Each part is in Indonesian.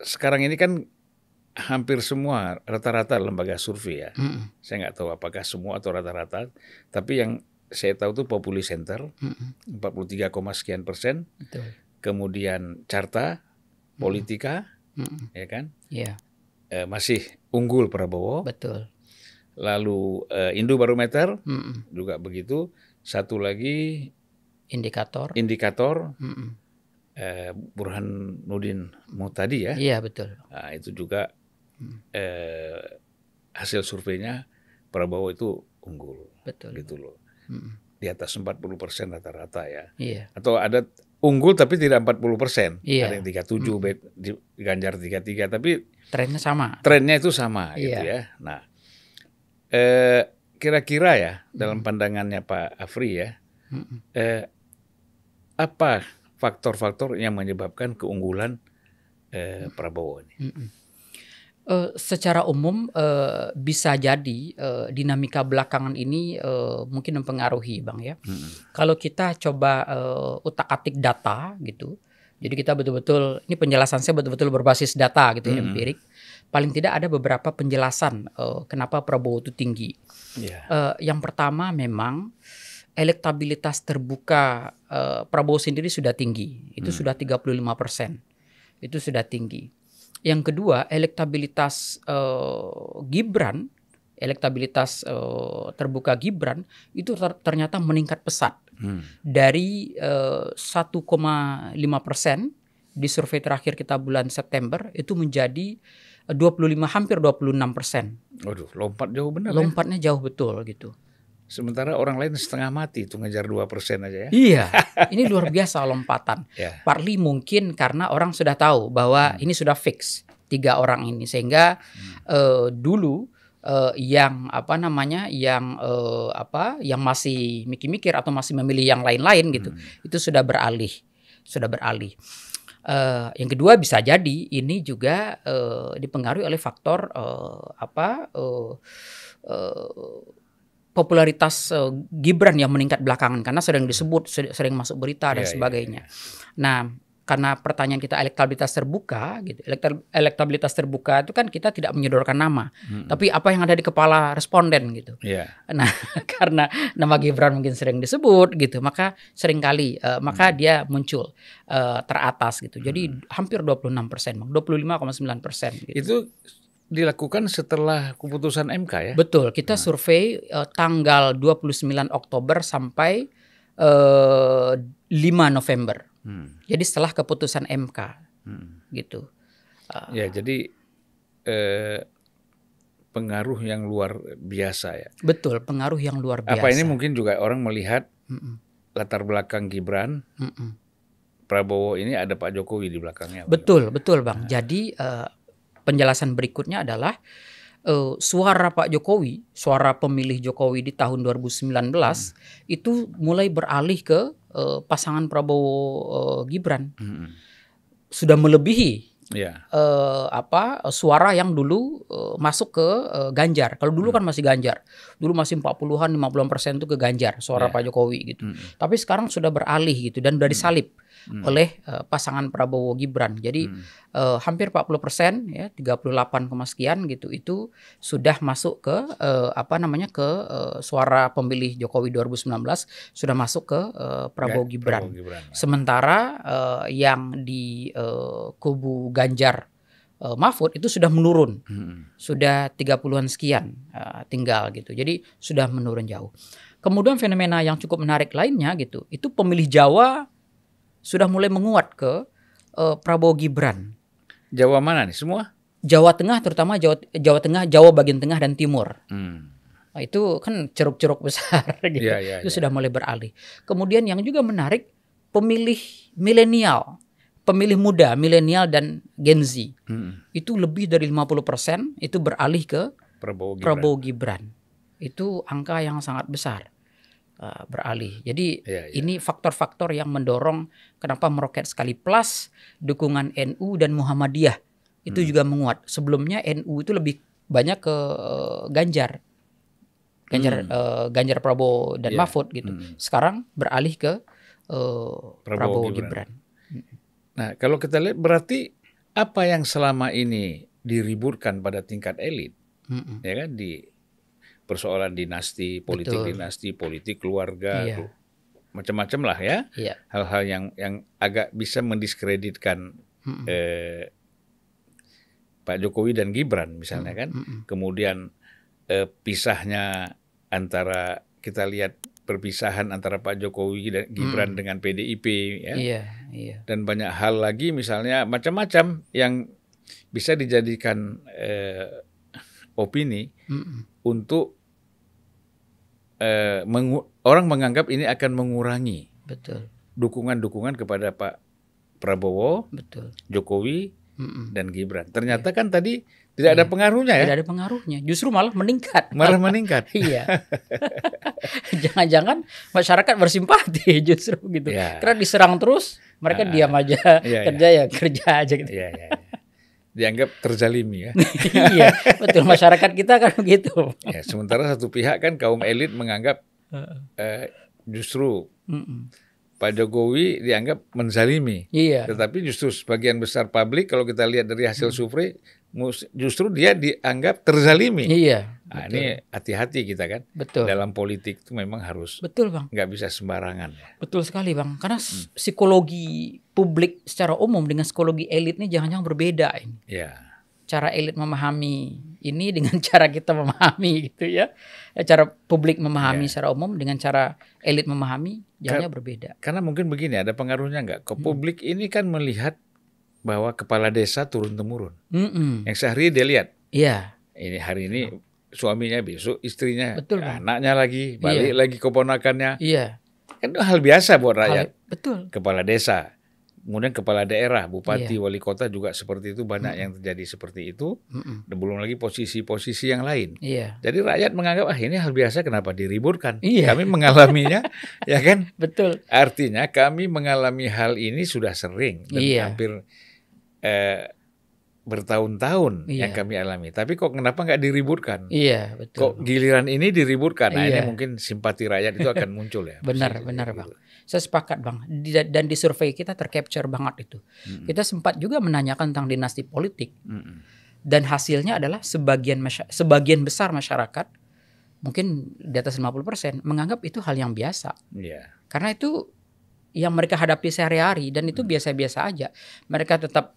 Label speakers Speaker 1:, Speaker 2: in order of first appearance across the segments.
Speaker 1: sekarang ini kan hampir semua rata-rata lembaga survei ya. Mm Saya nggak tahu apakah semua atau rata-rata, tapi yang saya tahu itu Populi Center mm 43, sekian persen. Betul. Kemudian Carta, Politika, mm ya kan? Iya. E, masih unggul Prabowo. Betul. Lalu e, eh, Indo Barometer mm juga begitu. Satu lagi
Speaker 2: indikator.
Speaker 1: Indikator. Mm eh, mau tadi ya. Iya betul. Nah, itu juga eh, hasil surveinya Prabowo itu unggul. Betul. Gitu loh. Hmm. Di atas 40 persen rata-rata ya. Iya. Atau ada unggul tapi tidak 40 persen. Iya. Ada yang 37, hmm. di Ganjar 33. Tapi trennya sama. Trennya itu sama gitu iya. gitu ya. Nah, eh, kira-kira ya dalam hmm. pandangannya Pak Afri ya, hmm. eh, apa faktor-faktor yang menyebabkan keunggulan eh, Prabowo ini.
Speaker 2: Mm -mm. Uh, secara umum uh, bisa jadi uh, dinamika belakangan ini uh, mungkin mempengaruhi bang ya. -hmm. Kalau kita coba uh, utak-atik data gitu, jadi kita betul-betul ini penjelasan saya betul-betul berbasis data gitu mm -hmm. empirik. Paling tidak ada beberapa penjelasan uh, kenapa Prabowo itu tinggi. Yeah. Iya. Uh, yang pertama memang elektabilitas terbuka uh, Prabowo sendiri sudah tinggi. Itu hmm. sudah 35 persen. Itu sudah tinggi. Yang kedua, elektabilitas uh, Gibran, elektabilitas uh, terbuka Gibran itu ter ternyata meningkat pesat hmm. dari uh, 1,5 persen di survei terakhir kita bulan September itu menjadi 25 hampir 26 persen.
Speaker 1: Waduh, lompat jauh benar. Ya. Lompatnya
Speaker 2: ya? jauh betul gitu. Sementara orang lain setengah mati itu ngejar dua persen aja ya. Iya, ini luar biasa lompatan. Yeah. Partly mungkin karena orang sudah tahu bahwa hmm. ini sudah fix tiga orang ini sehingga hmm. uh, dulu uh, yang apa namanya yang uh, apa yang masih mikir-mikir atau masih memilih yang lain-lain gitu hmm. itu sudah beralih, sudah beralih. Uh, yang kedua bisa jadi ini juga uh, dipengaruhi oleh faktor uh, apa uh, uh, popularitas uh, Gibran yang meningkat belakangan karena sering disebut, sering masuk berita dan yeah, iya, sebagainya. Yeah, yeah. Nah, karena pertanyaan kita elektabilitas terbuka gitu. Elektabilitas terbuka itu kan kita tidak menyodorkan nama, hmm. tapi apa yang ada di kepala responden gitu. Yeah. Nah, karena nama Gibran mungkin sering disebut gitu, maka seringkali uh, maka hmm. dia muncul uh, teratas gitu. Jadi hmm. hampir 26%, 25,9% gitu. Itu dilakukan setelah keputusan MK ya. Betul, kita nah. survei uh, tanggal 29 Oktober sampai uh, eh, 5 November. Hmm. Jadi setelah keputusan MK. Hmm. Gitu.
Speaker 1: Uh, ya, jadi eh pengaruh yang luar biasa ya.
Speaker 2: Betul, pengaruh yang luar biasa. Apa ini mungkin
Speaker 1: juga orang melihat mm -mm. latar belakang Gibran. Mm -mm. Prabowo ini ada Pak Jokowi di belakangnya.
Speaker 2: Betul, betul Bang. Nah. Jadi uh, penjelasan berikutnya adalah uh, suara Pak Jokowi, suara pemilih Jokowi di tahun 2019 hmm. itu mulai beralih ke uh, pasangan Prabowo uh, Gibran. Hmm. Sudah melebihi yeah. Iya. uh, apa suara yang dulu uh, masuk ke uh, Ganjar. Kalau dulu hmm. kan masih Ganjar. Dulu masih 40-an 50-an persen itu ke Ganjar suara yeah. Pak Jokowi gitu. Hmm. Tapi sekarang sudah beralih gitu dan sudah salib. Hmm hmm. oleh uh, pasangan Prabowo Gibran. Jadi hmm. uh, hampir 40 persen ya 38, sekian gitu itu sudah masuk ke uh, apa namanya ke uh, suara pemilih Jokowi 2019 sudah masuk ke uh, Prabowo, Gibran. Prabowo Gibran. Ya. Sementara uh, yang di uh, kubu Ganjar Mahfud itu sudah menurun, hmm. sudah 30-an sekian uh, tinggal gitu. Jadi sudah menurun jauh. Kemudian fenomena yang cukup menarik lainnya gitu, itu pemilih Jawa sudah mulai menguat ke uh, Prabowo Gibran. Jawa mana nih semua? Jawa Tengah terutama Jawa Jawa Tengah, Jawa bagian tengah dan timur. Hmm. Nah, itu kan ceruk-ceruk besar gitu. Yeah, yeah, itu yeah. sudah mulai beralih. Kemudian yang juga menarik pemilih milenial, pemilih muda, milenial dan Gen Z. Hmm. Itu lebih dari 50% itu beralih ke Prabowo Gibran. Prabowo Gibran. Itu angka yang sangat besar. Eh, beralih. Jadi ya, ya. ini faktor-faktor yang mendorong kenapa meroket sekali plus dukungan NU dan Muhammadiyah itu hmm. juga menguat. Sebelumnya NU itu lebih banyak ke eh, Ganjar. Ganjar hmm. uh, Ganjar Prabowo dan yeah. Mahfud gitu. Hmm. Sekarang beralih ke uh, Prabowo, Prabowo Gibran. Gibran.
Speaker 1: Nah, kalau kita lihat berarti apa yang selama ini diriburkan pada tingkat elit, hmm. ya kan di persoalan dinasti, politik Betul. dinasti, politik keluarga, iya. macam-macam lah ya. hal iya. Hal-hal yang yang agak bisa mendiskreditkan mm -mm. Eh, Pak Jokowi dan Gibran misalnya mm kan. Mm Kemudian eh, pisahnya antara kita lihat perpisahan antara Pak Jokowi dan Gibran hmm. dengan PDIP ya. Iya, iya. Dan banyak hal lagi misalnya macam-macam yang bisa dijadikan eh, opini hmm. untuk Eh, mengu orang menganggap ini akan mengurangi betul dukungan-dukungan kepada Pak Prabowo, betul Jokowi Mm-mm. dan
Speaker 2: Gibran. Ternyata yeah. kan tadi tidak ada iya. pengaruhnya ya? Tidak ada pengaruhnya. Justru malah meningkat. Malah meningkat. iya. Jangan-jangan masyarakat bersimpati justru gitu. Yeah. Karena diserang terus, mereka uh, diam aja, yeah, iya. kerja ya. ya kerja aja gitu. iya. Yeah, yeah
Speaker 1: dianggap terzalimi ya. iya, betul masyarakat kita kan begitu. ya, sementara satu pihak kan kaum elit menganggap eh, justru mm -mm. Pak Jokowi dianggap menzalimi. Iya. Tetapi justru sebagian besar publik kalau kita lihat dari hasil mm. survei justru dia dianggap terzalimi. Iya. Nah, ini hati-hati kita kan. Betul. Dalam politik itu memang harus. Betul bang. Nggak bisa sembarangan. Ya.
Speaker 2: Betul sekali bang. Karena hmm. psikologi publik secara umum dengan psikologi elit ini jangan-jangan berbeda ini. Ya. Cara elit memahami ini dengan cara kita memahami gitu ya. Eh, cara publik memahami ya. secara umum dengan cara elit memahami jangan Kar berbeda. Karena
Speaker 1: mungkin begini ada pengaruhnya nggak? Ke hmm. publik hmm. ini kan melihat bahwa kepala desa turun temurun. Hmm -mm. Yang sehari dia lihat. Iya. Ini hari ini suaminya besok istrinya, betul, ya, anaknya lagi, iya. balik iya. lagi keponakannya. Iya. Kan itu hal biasa buat rakyat. Hal, betul. Kepala desa, kemudian kepala daerah, bupati, iya. wali kota juga seperti itu banyak hmm. yang terjadi seperti itu. Hmm. Dan belum lagi posisi-posisi yang lain. Iya. Jadi rakyat menganggap ah ini hal biasa kenapa diriburkan? Iya. Kami mengalaminya, ya kan? Betul. Artinya kami mengalami hal ini sudah sering dan iya. hampir eh, bertahun-tahun iya. yang kami alami. Tapi kok kenapa nggak diributkan? Iya, betul. Kok giliran ini diributkan? Nah, iya. ini mungkin simpati rakyat itu akan muncul ya. benar, iya,
Speaker 2: benar, iya, Bang. Iya. Saya sepakat, Bang. dan di survei kita tercapture banget itu. Mm -mm. Kita sempat juga menanyakan tentang dinasti politik. Mm -mm. Dan hasilnya adalah sebagian sebagian besar masyarakat mungkin di atas 50% menganggap itu hal yang biasa. Yeah. Karena itu yang mereka hadapi sehari-hari dan itu mm. biasa-biasa aja. Mereka tetap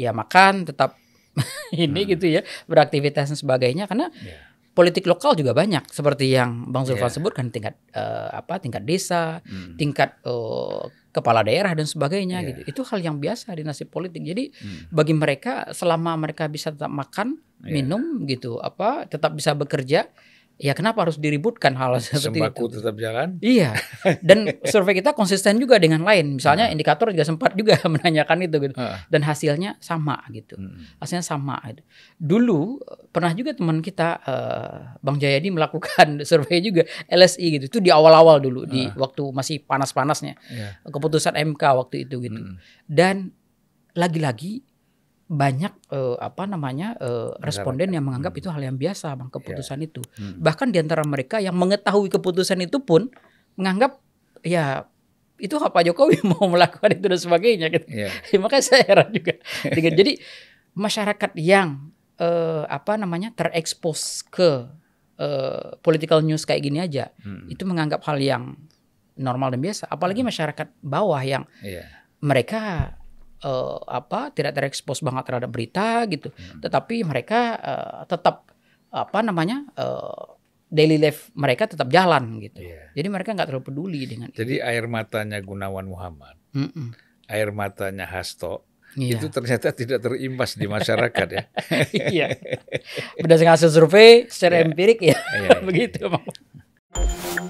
Speaker 2: ya makan tetap ini hmm. gitu ya beraktivitas dan sebagainya karena yeah. politik lokal juga banyak seperti yang Bang Zulfan yeah. sebutkan tingkat uh, apa tingkat desa, hmm. tingkat uh, kepala daerah dan sebagainya yeah. gitu. Itu hal yang biasa di nasib politik. Jadi hmm. bagi mereka selama mereka bisa tetap makan, yeah. minum gitu, apa tetap bisa bekerja Ya kenapa harus diributkan hal seperti Sembaku itu?
Speaker 1: tetap jalan. Iya.
Speaker 2: Dan survei kita konsisten juga dengan lain. Misalnya hmm. indikator juga sempat juga menanyakan itu gitu. Hmm. Dan hasilnya sama gitu. Hmm. Hasilnya sama. Gitu. Dulu pernah juga teman kita uh, Bang Jayadi melakukan survei juga LSI gitu. Itu di awal-awal dulu di ah. waktu masih panas-panasnya. Yeah. Keputusan MK waktu itu gitu. Hmm. Dan lagi-lagi banyak eh, apa namanya eh, responden yang menganggap hmm. itu hal yang biasa bang ya. keputusan yeah. itu hmm. bahkan diantara mereka yang mengetahui keputusan itu pun menganggap ya itu apa Jokowi mau melakukan itu dan sebagainya gitu yeah. makanya saya heran juga jadi masyarakat yang eh, apa namanya terekspos ke eh, political news kayak gini aja hmm. itu menganggap hal yang normal dan biasa apalagi hmm. masyarakat bawah yang yeah. mereka uh, apa tidak terekspos banget terhadap berita gitu hmm. tetapi mereka uh, tetap apa namanya uh, daily life mereka tetap jalan gitu yeah. jadi mereka nggak terlalu peduli dengan jadi itu.
Speaker 1: air matanya Gunawan Muhammad mm -mm. air matanya Hasto Iya. Itu ternyata tidak terimbas di masyarakat ya. iya. Berdasarkan hasil survei secara yeah. empirik ya. Yeah, iya, begitu. Yeah.